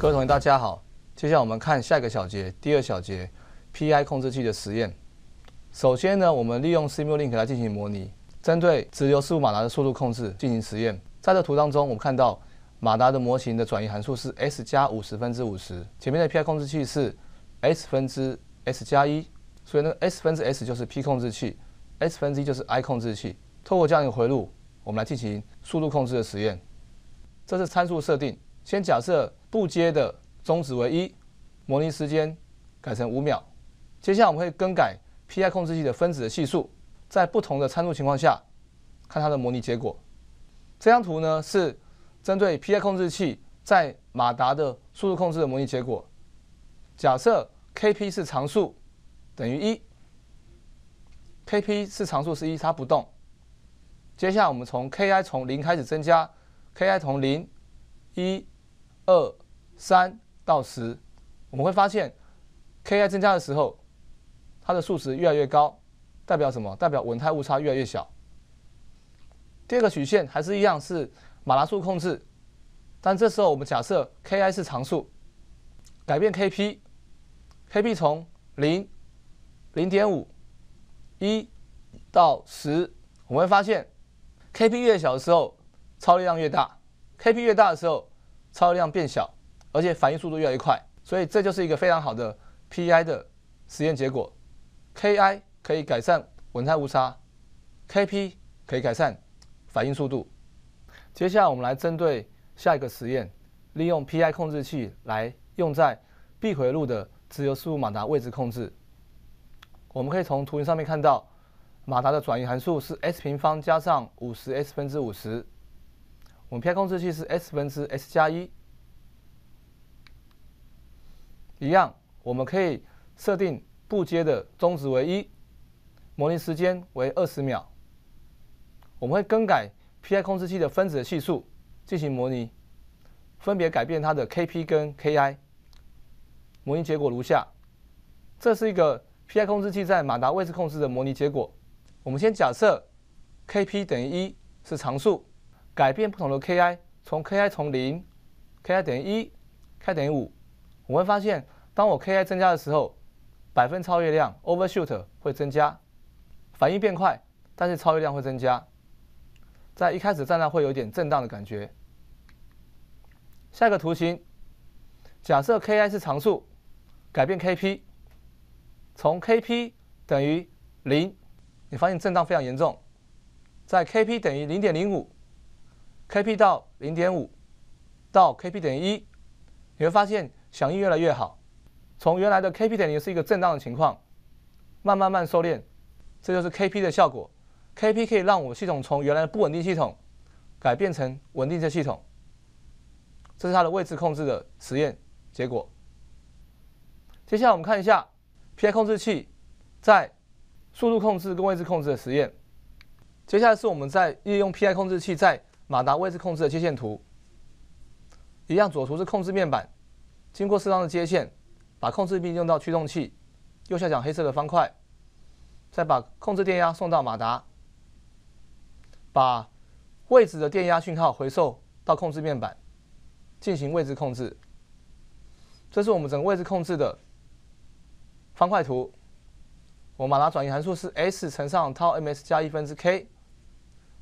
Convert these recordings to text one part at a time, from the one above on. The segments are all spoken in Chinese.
各位同学，大家好。接下来我们看下一个小节，第二小节，PI 控制器的实验。首先呢，我们利用 Simulink 来进行模拟，针对直流伺服马达的速度控制进行实验。在这图当中，我们看到马达的模型的转移函数是 s 加五十分之五十，前面的 PI 控制器是 s 分之 s 加一，所以那个 s 分之 s 就是 P 控制器，s 分之一就是 I 控制器。透过这样一个回路，我们来进行速度控制的实验。这是参数设定，先假设。不接的终值为一，模拟时间改成五秒。接下来我们会更改 P I 控制器的分子的系数，在不同的参数情况下看它的模拟结果。这张图呢是针对 P I 控制器在马达的速度控制的模拟结果。假设 K P 是常数等于一，K P 是常数是一，它不动。接下来我们从 K I 从零开始增加，K I 从零一、二。三到十，我们会发现，Ki 增加的时候，它的数值越来越高，代表什么？代表稳态误差越来越小。第二个曲线还是一样是马拉数控制，但这时候我们假设 Ki 是常数，改变 KP，KP 从零、零点五、一到十，我们会发现，KP 越小的时候，超量越大；KP 越大的时候，超量变小。而且反应速度越来越快，所以这就是一个非常好的 PI 的实验结果。KI 可以改善稳态误差，KP 可以改善反应速度。接下来我们来针对下一个实验，利用 PI 控制器来用在闭回路的直流输入马达位置控制。我们可以从图形上面看到，马达的转移函数是 s 平方加上五十 s 分之五十，我们 PI 控制器是 s 分之 s 加一。一样，我们可以设定步接的终止为一，模拟时间为二十秒。我们会更改 P I 控制器的分子的系数进行模拟，分别改变它的 K P 跟 K I。模拟结果如下，这是一个 P I 控制器在马达位置控制的模拟结果。我们先假设 K P 等于一，是常数，改变不同的 K I，从 K I 从零，K I 等于一，K I 等于五。我们发现，当我 Ki 增加的时候，百分超越量 overshoot 会增加，反应变快，但是超越量会增加，在一开始站荡会有点震荡的感觉。下一个图形，假设 Ki 是常数，改变 KP，从 KP 等于零，你发现震荡非常严重，在 KP 等于零点零五，KP 到零点五，到 KP 等于一，你会发现。响应越来越好，从原来的 KP 等于是一个震荡的情况，慢慢慢收敛，这就是 KP 的效果。KP 可以让我们系统从原来的不稳定系统改变成稳定的系统，这是它的位置控制的实验结果。接下来我们看一下 PI 控制器在速度控制跟位置控制的实验。接下来是我们在利用 PI 控制器在马达位置控制的接线图，一样左图是控制面板。经过适当的接线，把控制臂用到驱动器右下角黑色的方块，再把控制电压送到马达，把位置的电压讯号回收到控制面板进行位置控制。这是我们整个位置控制的方块图。我马达转移函数是 s 乘上套 ms 加一分之 k，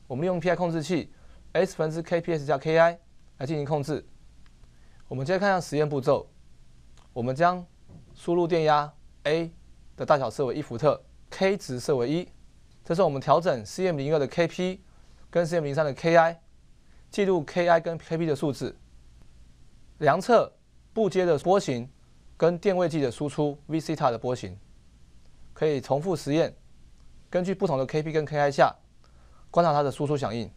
我们用 pi 控制器 s 分之 kps 加 ki 来进行控制。我们接着看一下实验步骤，我们将输入电压 A 的大小设为一伏特，K 值设为一。这是我们调整 CM 0 2的 KP 跟 CM 0 3的 KI，记录 KI 跟 KP 的数字，量测不接的波形跟电位计的输出 VC 塔的波形，可以重复实验，根据不同的 KP 跟 KI 下，观察它的输出响应。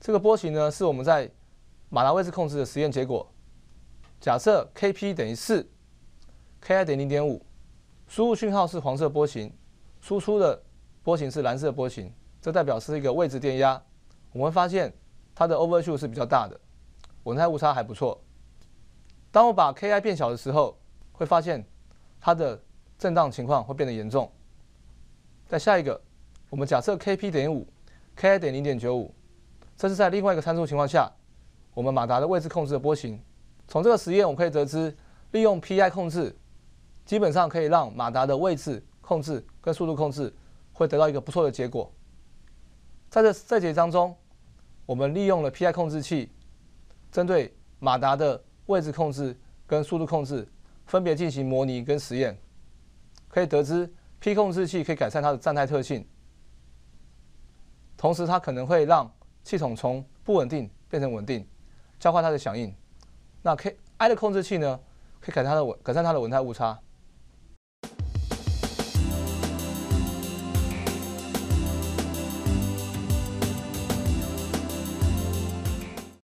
这个波形呢是我们在马达位置控制的实验结果，假设 Kp 等于四，Ki 等于零点五，输入信号是黄色波形，输出的波形是蓝色波形，这代表是一个位置电压。我们发现它的 overshoot 是比较大的，稳态误差还不错。当我把 Ki 变小的时候，会发现它的震荡情况会变得严重。在下一个，我们假设 Kp 等于五，Ki 等于零点九五，这是在另外一个参数情况下。我们马达的位置控制的波形，从这个实验我们可以得知，利用 P I 控制，基本上可以让马达的位置控制跟速度控制会得到一个不错的结果。在这在节当中，我们利用了 P I 控制器，针对马达的位置控制跟速度控制分别进行模拟跟实验，可以得知 P 控制器可以改善它的站态特性，同时它可能会让系统从不稳定变成稳定。加快它的响应，那 K I 的控制器呢？可以改善它的稳，改善它的稳态误差。